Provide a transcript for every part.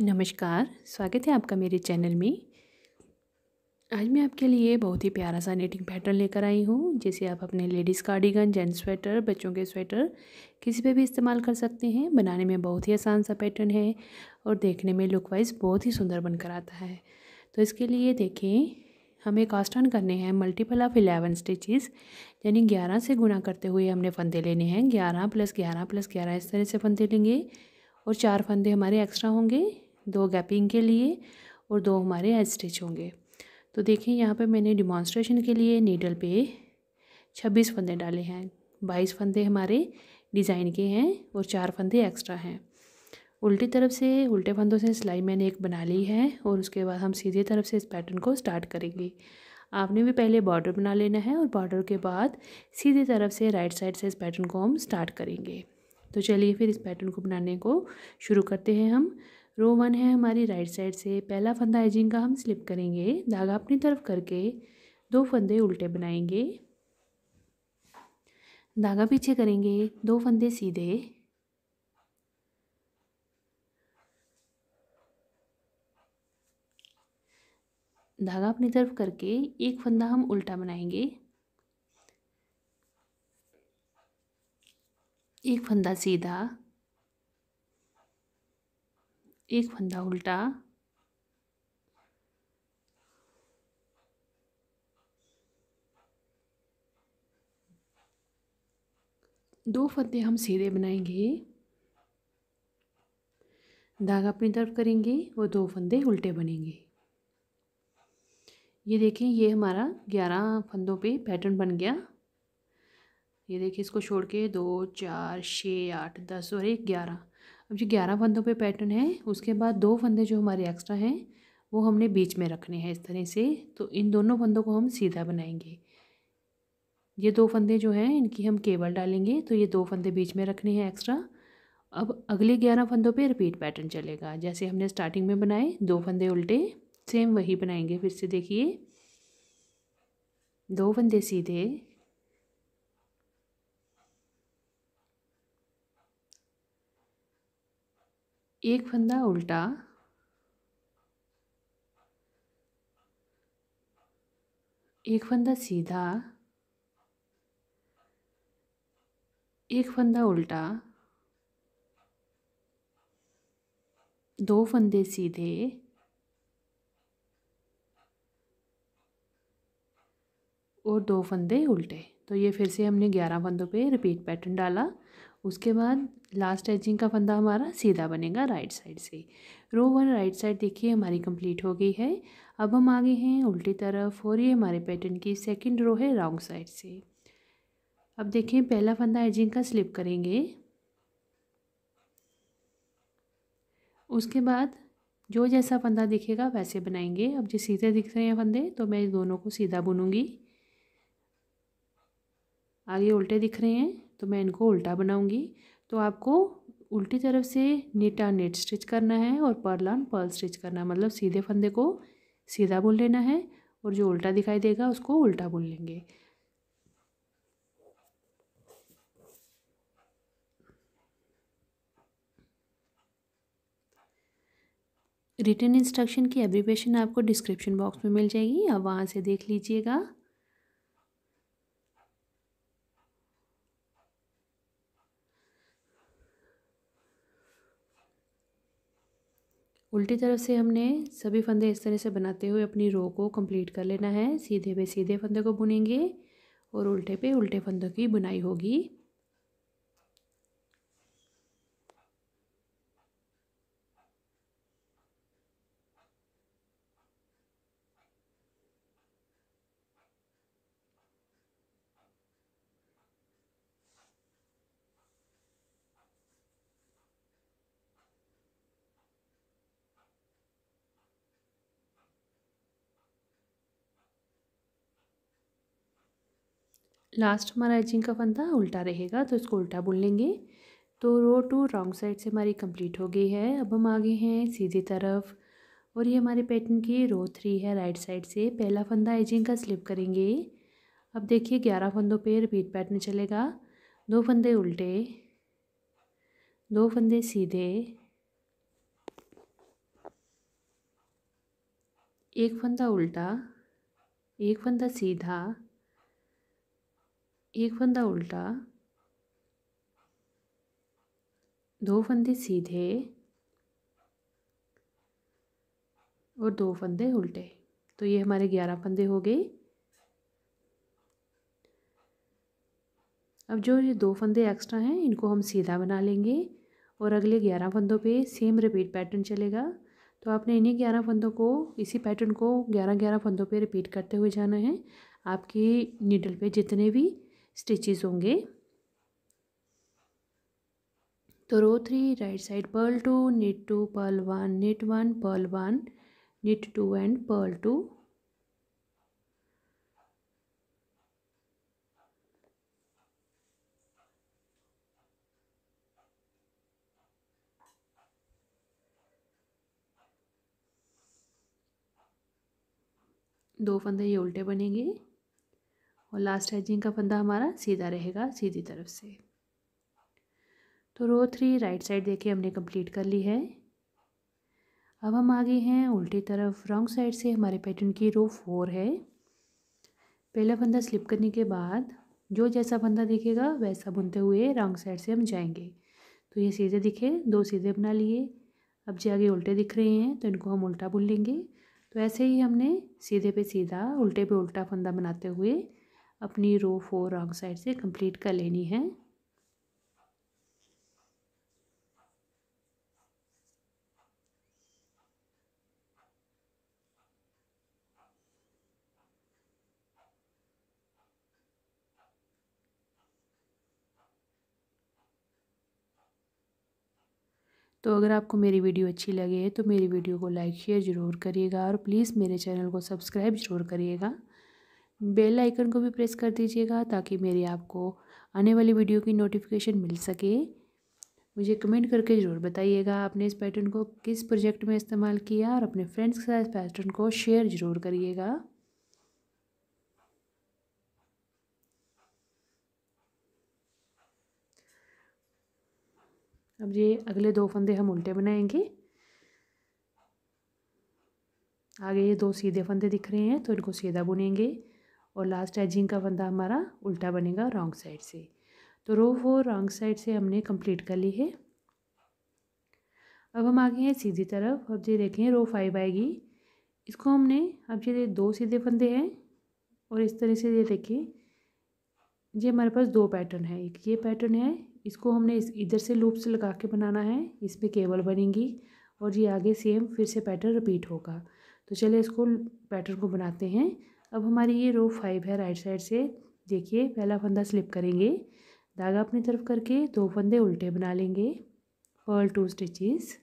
नमस्कार स्वागत है आपका मेरे चैनल में आज मैं आपके लिए बहुत ही प्यारा सा नेटिंग पैटर्न लेकर आई हूँ जिसे आप अपने लेडीज़ कार्डिगन जेंट्स स्वेटर बच्चों के स्वेटर किसी पे भी इस्तेमाल कर सकते हैं बनाने में बहुत ही आसान सा पैटर्न है और देखने में लुक वाइज बहुत ही सुंदर बनकर आता है तो इसके लिए देखें हमें कास्ट ऑन करने हैं मल्टीपल ऑफ इलेवन स्टिचेस यानी ग्यारह से गुना करते हुए हमने फंदे लेने हैं ग्यारह प्लस ग्यारह प्लस ग्यारह इस तरह से फंदे लेंगे और चार फंदे हमारे एक्स्ट्रा होंगे दो गैपिंग के लिए और दो हमारे एज स्टिच होंगे तो देखें यहाँ पे मैंने डिमॉन्स्ट्रेशन के लिए नीडल पे छब्बीस फंदे डाले हैं बाईस फंदे हमारे डिज़ाइन के हैं और चार फंदे एक्स्ट्रा हैं उल्टी तरफ से उल्टे फंदों से सिलाई मैंने एक बना ली है और उसके बाद हम सीधे तरफ से इस पैटर्न को स्टार्ट करेंगे आपने भी पहले बॉर्डर बना लेना है और बॉर्डर के बाद सीधे तरफ से राइट साइड से इस पैटर्न को हम स्टार्ट करेंगे तो चलिए फिर इस पैटर्न को बनाने को शुरू करते हैं हम रो वन है हमारी राइट साइड से पहला फंदा एजिंग का हम स्लिप करेंगे धागा अपनी तरफ करके दो फंदे उल्टे बनाएंगे धागा पीछे करेंगे दो फंदे सीधे धागा अपनी तरफ करके एक फंदा हम उल्टा बनाएंगे एक फंदा सीधा एक फंदा उल्टा दो फंदे हम सीधे बनाएंगे धागा अपनी तरफ करेंगे और दो फंदे उल्टे बनेंगे ये देखें ये हमारा ग्यारह फंदों पे पैटर्न बन गया ये देखिए इसको छोड़ के दो चार छः आठ दस और एक ग्यारह अब जो ग्यारह फंदों पे पैटर्न है उसके बाद दो फंदे जो हमारे एक्स्ट्रा हैं वो हमने बीच में रखने हैं इस तरह से तो इन दोनों फंदों को हम सीधा बनाएंगे ये दो फंदे जो हैं इनकी हम केबल डालेंगे तो ये दो फंदे बीच में रखने हैं एक्स्ट्रा अब अगले ग्यारह फंदों पे रिपीट पैटर्न चलेगा जैसे हमने स्टार्टिंग में बनाए दो फंदे उल्टे सेम वही बनाएंगे फिर से देखिए दो फंदे सीधे एक फंदा उल्टा एक फंदा सीधा एक फंदा उल्टा दो फंदे सीधे और दो फंदे उल्टे तो ये फिर से हमने ग्यारह फंदों पे रिपीट पैटर्न डाला उसके बाद लास्ट एचिंग का फंदा हमारा सीधा बनेगा राइट साइड से रो वन राइट साइड देखिए हमारी कंप्लीट हो गई है अब हम आगे हैं उल्टी तरफ और ये हमारे पैटर्न की सेकंड रो है रॉन्ग साइड से अब देखिए पहला फंदा एजिंग का स्लिप करेंगे उसके बाद जो जैसा फंदा दिखेगा वैसे बनाएंगे अब जो सीधे दिख रहे हैं फंदे तो मैं इस दोनों को सीधा बुनूंगी आगे उल्टे दिख रहे हैं तो मैं इनको उल्टा बनाऊंगी तो आपको उल्टी तरफ से नेट ऑन नेट स्टिच करना है और पर्ल ऑन पर्ल स्टिच करना है मतलब सीधे फंदे को सीधा बुन लेना है और जो उल्टा दिखाई देगा उसको उल्टा बुन लेंगे रिटर्न इंस्ट्रक्शन की एब्रीवेशन आपको डिस्क्रिप्शन बॉक्स में मिल जाएगी आप वहाँ से देख लीजिएगा उल्टी तरफ से हमने सभी फंदे इस तरह से बनाते हुए अपनी रो को कंप्लीट कर लेना है सीधे पे सीधे फंदे को बुनेंगे और उल्टे पे उल्टे फंदों की बुनाई होगी लास्ट हमारा एचिंग का फंदा उल्टा रहेगा तो इसको उल्टा बुन लेंगे तो रो टू रॉन्ग साइड से हमारी कंप्लीट हो गई है अब हम आगे हैं सीधी तरफ और ये हमारे पैटर्न की रो थ्री है राइट साइड से पहला फंदा एजिंग का स्लिप करेंगे अब देखिए ग्यारह फंदों पे रिपीट पैटर्न चलेगा दो फंदे उल्टे दो फंदे सीधे एक फंदा उल्टा एक फंदा सीधा एक फंदा उल्टा दो फंदे सीधे और दो फंदे उल्टे तो ये हमारे ग्यारह फंदे हो गए अब जो ये दो फंदे एक्स्ट्रा हैं इनको हम सीधा बना लेंगे और अगले ग्यारह फंदों पे सेम रिपीट पैटर्न चलेगा तो आपने इन्हीं ग्यारह फंदों को इसी पैटर्न को ग्यारह ग्यारह फंदों पे रिपीट करते हुए जाना है आपकी नीडल पे जितने भी स्टिचेस होंगे तो row three right side purl two knit two purl one knit one purl one knit two and purl two दो फंदे ये उल्टे बनेंगे और लास्ट एजिंग का फंदा हमारा सीधा रहेगा सीधी तरफ से तो रो थ्री राइट साइड देखिए हमने कंप्लीट कर ली है अब हम आगे हैं उल्टी तरफ रॉन्ग साइड से हमारे पैटर्न की रो फोर है पहला फंदा स्लिप करने के बाद जो जैसा फंदा दिखेगा वैसा बुनते हुए रॉन्ग साइड से हम जाएंगे तो ये सीधे दिखे दो सीधे बना लिए अब जो आगे उल्टे दिख रहे हैं तो इनको हम उल्टा बुन लेंगे तो ऐसे ही हमने सीधे पे सीधा उल्टे पे उल्टा फंदा बनाते हुए अपनी रो फोर रॉन्ग साइड से कंप्लीट कर लेनी है तो अगर आपको मेरी वीडियो अच्छी लगे तो मेरी वीडियो को लाइक शेयर ज़रूर करिएगा और प्लीज़ मेरे चैनल को सब्सक्राइब ज़रूर करिएगा बेल आइकन को भी प्रेस कर दीजिएगा ताकि मेरी आपको आने वाली वीडियो की नोटिफिकेशन मिल सके मुझे कमेंट करके ज़रूर बताइएगा आपने इस पैटर्न को किस प्रोजेक्ट में इस्तेमाल किया और अपने फ्रेंड्स के साथ इस पैटर्न को शेयर ज़रूर करिएगा अब ये अगले दो फंदे हम उल्टे बनाएंगे आगे ये दो सीधे फंदे दिख रहे हैं तो इनको सीधा बुनेंगे और लास्ट एजिंग का बंदा हमारा उल्टा बनेगा रॉन्ग साइड से तो रो फोर रॉन्ग साइड से हमने कंप्लीट कर ली है अब हम आगे हैं सीधी तरफ अब ये देखें रो फाइव आएगी इसको हमने अब ये दो सीधे फंदे हैं और इस तरह से ये देखें ये हमारे पास दो पैटर्न है एक ये पैटर्न है इसको हमने इस इधर से लूप्स लगा के बनाना है इसमें केबल बनेंगी और ये आगे सेम फिर से पैटर्न रिपीट होगा तो चले इसको पैटर्न को बनाते हैं अब हमारी ये रो फाइव है राइट साइड से देखिए पहला फंदा स्लिप करेंगे धागा अपनी तरफ करके दो फंदे उल्टे बना लेंगे पर्ल टू स्टिचेस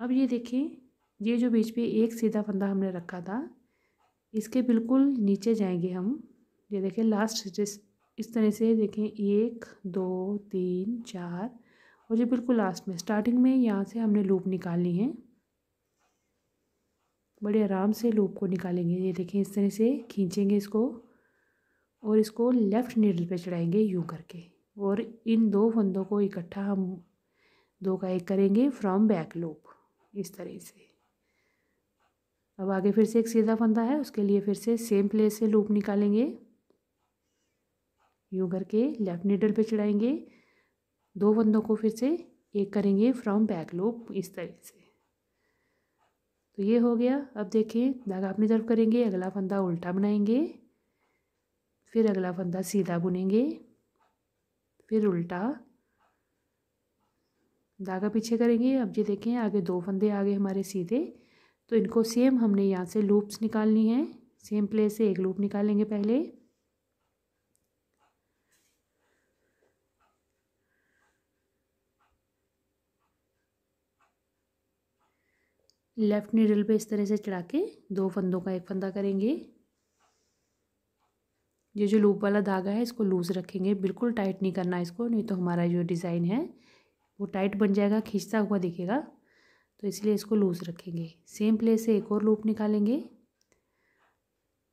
अब ये देखिए ये जो बीच पे एक सीधा फंदा हमने रखा था इसके बिल्कुल नीचे जाएंगे हम ये देखें लास्ट इस तरह से देखें एक दो तीन चार और ये बिल्कुल लास्ट में स्टार्टिंग में यहाँ से हमने लूप निकालनी है बड़े आराम से लूप को निकालेंगे ये देखें इस तरह से खींचेंगे इसको और इसको लेफ़्ट नीडल पे चढ़ाएंगे यूँ करके और इन दो फंदों को इकट्ठा हम दो का एक करेंगे फ्रॉम बैक लूप इस तरह से अब आगे फिर से एक सीधा फंदा है उसके लिए फिर से सेम प्लेस से लूप निकालेंगे यूँ करके लेफ़्ट नीडल पे चढ़ाएंगे दो बंदों को फिर से एक करेंगे फ्रॉम बैक लूप इस तरह से तो ये हो गया अब देखिए धागा अपनी तरफ करेंगे अगला फंदा उल्टा बनाएंगे फिर अगला फंदा सीधा बुनेंगे फिर उल्टा धागा पीछे करेंगे अब ये देखें आगे दो फंदे आगे हमारे सीधे तो इनको सेम हमने यहाँ से लूप्स निकालनी है सेम प्लेस से एक लूप निकालेंगे पहले लेफ़्ट नीडल पे इस तरह से चढ़ा के दो फंदों का एक फंदा करेंगे ये जो लूप वाला धागा है इसको लूज़ रखेंगे बिल्कुल टाइट नहीं करना इसको नहीं तो हमारा जो डिज़ाइन है वो टाइट बन जाएगा खींचता हुआ दिखेगा तो इसलिए इसको लूज़ रखेंगे सेम प्लेस से एक और लूप निकालेंगे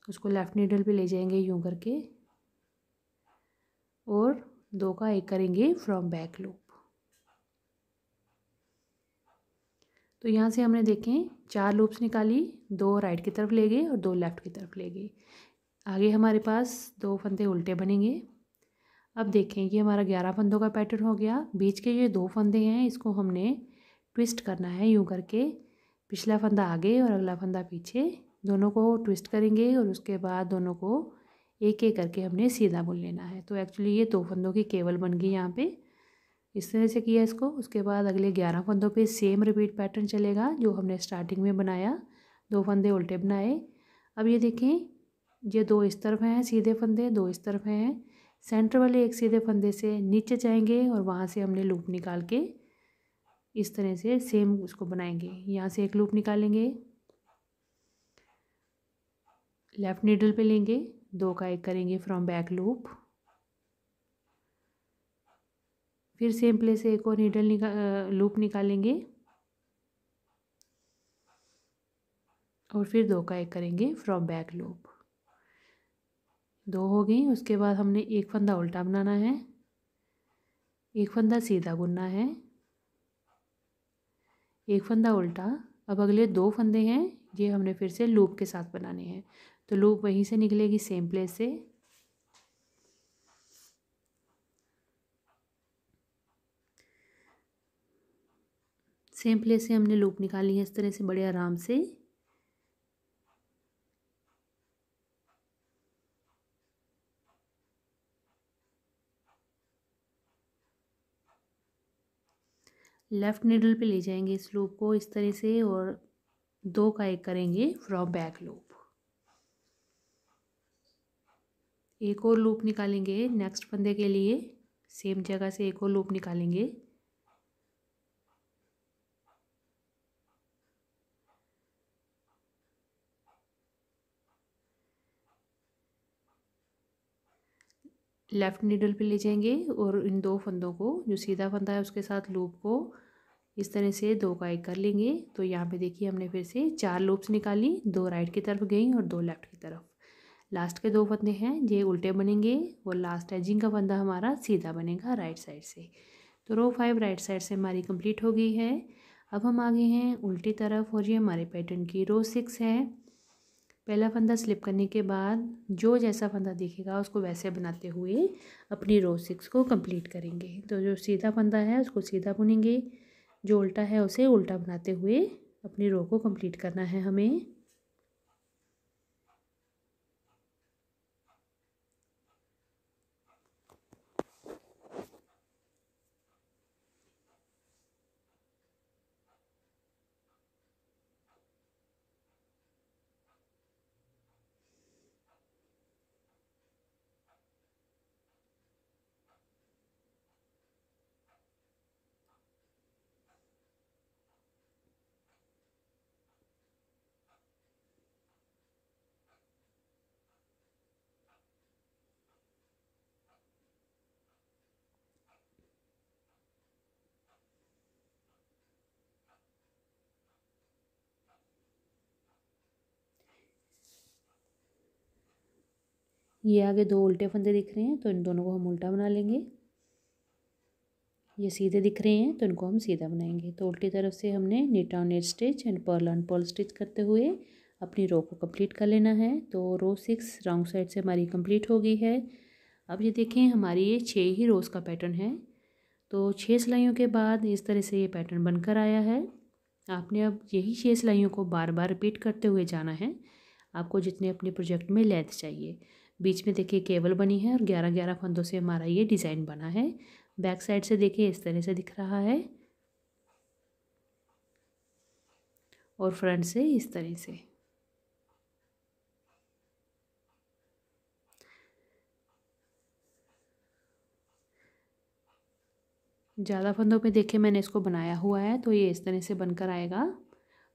उसको लेफ़्ट नीडल पे ले जाएंगे यूँ करके और दो का एक करेंगे फ्रॉम बैक लूप तो यहाँ से हमने देखें चार लूप्स निकाली दो राइट की तरफ ले गए और दो लेफ़्ट की तरफ ले गए आगे हमारे पास दो फंदे उल्टे बनेंगे अब देखें ये हमारा ग्यारह फंदों का पैटर्न हो गया बीच के ये दो फंदे हैं इसको हमने ट्विस्ट करना है यूँ करके पिछला फंदा आगे और अगला फंदा पीछे दोनों को ट्विस्ट करेंगे और उसके बाद दोनों को एक एक करके हमने सीधा बुन लेना है तो एक्चुअली ये दो फंदों की केवल बन गई यहाँ पर इस तरह से किया इसको उसके बाद अगले ग्यारह फंदों पे सेम रिपीट पैटर्न चलेगा जो हमने स्टार्टिंग में बनाया दो फंदे उल्टे बनाए अब ये देखें ये दो इस तरफ हैं सीधे फंदे दो इस तरफ हैं सेंटर वाले एक सीधे फंदे से नीचे जाएंगे और वहाँ से हमने लूप निकाल के इस तरह से सेम उसको बनाएंगे यहाँ से एक लूप निकालेंगे लेफ़्ट नीडल पे लेंगे दो का एक करेंगे फ्रॉम बैक लूप फिर सेम प्लेस से एक और नीडल निका लूप निकालेंगे और फिर दो का एक करेंगे फ्रॉम बैक लूप दो हो गई उसके बाद हमने एक फंदा उल्टा बनाना है एक फंदा सीधा बुनना है एक फंदा उल्टा अब अगले दो फंदे हैं ये हमने फिर से लूप के साथ बनाने हैं तो लूप वहीं से निकलेगी सेम प्लेस से सेम प्लेस से हमने लूप निकाली है इस तरह से बड़े आराम से लेफ़्ट निडल पे ले जाएंगे इस लूप को इस तरह से और दो का एक करेंगे फ्रॉम बैक लूप एक और लूप निकालेंगे नेक्स्ट फंदे के लिए सेम जगह से एक और लूप निकालेंगे लेफ़्ट नीडल पे ले जाएंगे और इन दो फंदों को जो सीधा फंदा है उसके साथ लूप को इस तरह से दो का एक कर लेंगे तो यहाँ पे देखिए हमने फिर से चार लूप्स निकाली दो राइट की तरफ गई और दो लेफ़्ट की तरफ लास्ट के दो फंदे हैं ये उल्टे बनेंगे और लास्ट एजिंग का फंदा हमारा सीधा बनेगा राइट साइड से तो रो फाइव राइट साइड से हमारी कंप्लीट हो गई है अब हम आगे हैं उल्टी तरफ और ये हमारे पैटर्न की रो सिक्स है पहला फंदा स्लिप करने के बाद जो जैसा फंदा दिखेगा उसको वैसे बनाते हुए अपनी रो सिक्स को कंप्लीट करेंगे तो जो सीधा फंदा है उसको सीधा बुनेंगे जो उल्टा है उसे उल्टा बनाते हुए अपनी रो को कंप्लीट करना है हमें ये आगे दो उल्टे फंदे दिख रहे हैं तो इन दोनों को हम उल्टा बना लेंगे ये सीधे दिख रहे हैं तो इनको हम सीधा बनाएंगे तो उल्टी तरफ से हमने knit on at stitch and purl on purl stitch करते हुए अपनी रो को कंप्लीट कर लेना है तो रो सिक्स राउंड साइड से हमारी कंप्लीट हो गई है अब ये देखें हमारी ये छः ही रोज़ का पैटर्न है तो छः सिलाइयों के बाद इस तरह से ये पैटर्न बनकर आया है आपने अब यही छः सिलाइयों को बार बार रिपीट करते हुए जाना है आपको जितने अपने प्रोजेक्ट में लेंथ चाहिए बीच में देखिए केबल बनी है और ग्यारह ग्यारह फंदों से हमारा ये डिज़ाइन बना है बैक साइड से देखिए इस तरह से दिख रहा है और फ्रंट से इस तरह से ज़्यादा फंदों पे देखे मैंने इसको बनाया हुआ है तो ये इस तरह से बनकर आएगा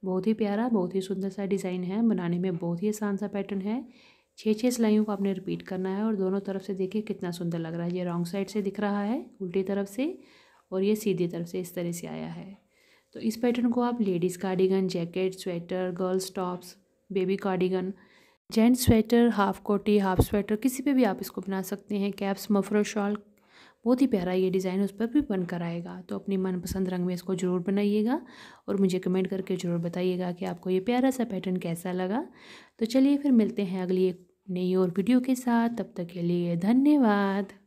बहुत ही प्यारा बहुत ही सुंदर सा डिज़ाइन है बनाने में बहुत ही आसान सा पैटर्न है छः छः सिलाइयों को आपने रिपीट करना है और दोनों तरफ से देखिए कितना सुंदर लग रहा है ये रॉन्ग साइड से दिख रहा है उल्टी तरफ से और ये सीधी तरफ से इस तरह से आया है तो इस पैटर्न को आप ladies cardigan jacket sweater girls tops baby cardigan gents sweater half कोटी हाफ स्वेटर किसी पे भी आप इसको बना सकते हैं कैप्स मफरो शॉल बहुत ही प्यारा ये डिज़ाइन उस पर भी बनकर आएगा तो अपनी मनपसंद रंग में इसको ज़रूर बनाइएगा और मुझे कमेंट करके ज़रूर बताइएगा कि आपको ये प्यारा सा पैटर्न कैसा लगा तो चलिए फिर मिलते हैं अगली एक नई और वीडियो के साथ तब तक के लिए धन्यवाद